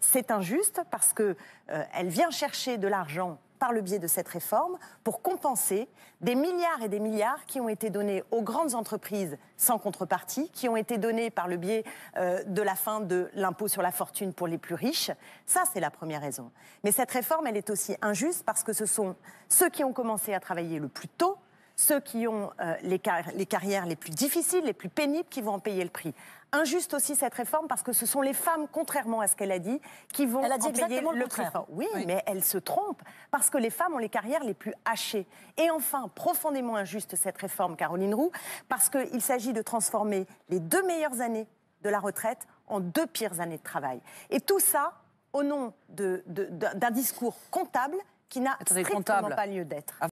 c'est injuste parce qu'elle euh, vient chercher de l'argent par le biais de cette réforme pour compenser des milliards et des milliards qui ont été donnés aux grandes entreprises sans contrepartie, qui ont été donnés par le biais euh, de la fin de l'impôt sur la fortune pour les plus riches. Ça, c'est la première raison. Mais cette réforme, elle est aussi injuste parce que ce sont ceux qui ont commencé à travailler le plus tôt ceux qui ont euh, les, carrières les plus difficiles, les plus pénibles, qui vont en payer le prix injuste aussi cette réforme parce que ce sont les femmes, contrairement à ce qu'elle a dit, qui vont elle a en payer le, prix Oui, mais elle se trompe parce que les femmes ont les carrières les plus hachées. Et enfin, profondément injuste cette réforme, Caroline Roux, parce qu'il s'agit de transformer les deux meilleures années de la retraite en deux pires années de travail. Et tout ça au nom d'un discours comptable qui n'a strictement pas lieu d'être. Ah,